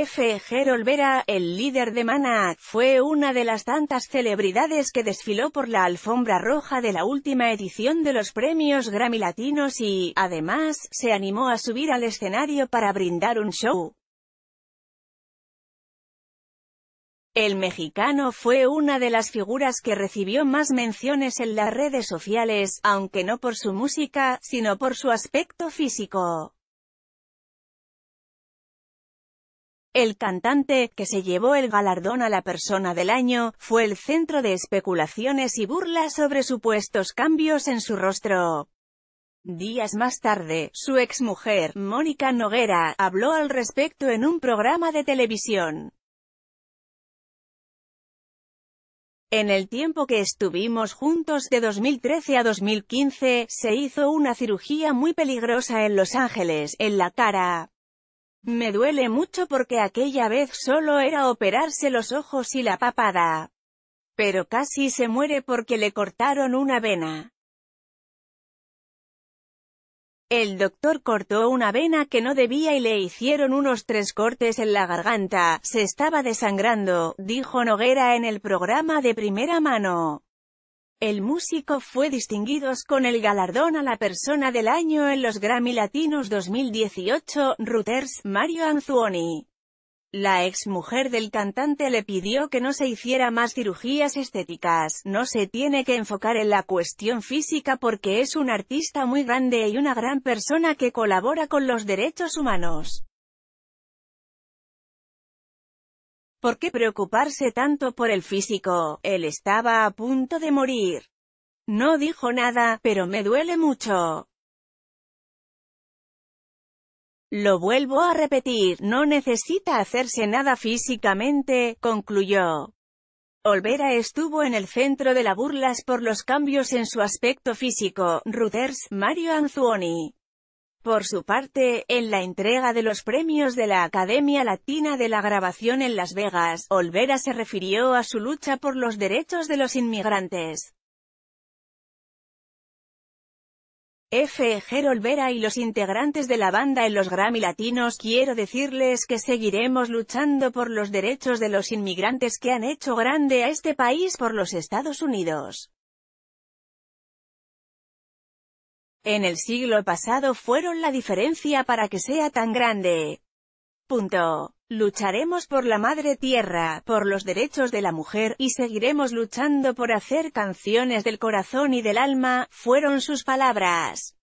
F. Gerol Vera, el líder de Maná, fue una de las tantas celebridades que desfiló por la alfombra roja de la última edición de los premios Grammy Latinos y, además, se animó a subir al escenario para brindar un show. El mexicano fue una de las figuras que recibió más menciones en las redes sociales, aunque no por su música, sino por su aspecto físico. El cantante, que se llevó el galardón a la persona del año, fue el centro de especulaciones y burlas sobre supuestos cambios en su rostro. Días más tarde, su exmujer, Mónica Noguera, habló al respecto en un programa de televisión. En el tiempo que estuvimos juntos de 2013 a 2015, se hizo una cirugía muy peligrosa en Los Ángeles, en la cara. Me duele mucho porque aquella vez solo era operarse los ojos y la papada. Pero casi se muere porque le cortaron una vena. El doctor cortó una vena que no debía y le hicieron unos tres cortes en la garganta, se estaba desangrando, dijo Noguera en el programa de primera mano. El músico fue distinguidos con el galardón a la persona del año en los Grammy Latinos 2018, Reuters, Mario Anzuoni. La ex mujer del cantante le pidió que no se hiciera más cirugías estéticas, no se tiene que enfocar en la cuestión física porque es un artista muy grande y una gran persona que colabora con los derechos humanos. ¿Por qué preocuparse tanto por el físico? Él estaba a punto de morir. No dijo nada, pero me duele mucho. Lo vuelvo a repetir, no necesita hacerse nada físicamente, concluyó. Olvera estuvo en el centro de la burlas por los cambios en su aspecto físico, Ruders, Mario Anzuoni. Por su parte, en la entrega de los premios de la Academia Latina de la Grabación en Las Vegas, Olvera se refirió a su lucha por los derechos de los inmigrantes. F. G. Olvera y los integrantes de la banda en los Grammy Latinos quiero decirles que seguiremos luchando por los derechos de los inmigrantes que han hecho grande a este país por los Estados Unidos. En el siglo pasado fueron la diferencia para que sea tan grande. Punto. Lucharemos por la madre tierra, por los derechos de la mujer, y seguiremos luchando por hacer canciones del corazón y del alma, fueron sus palabras.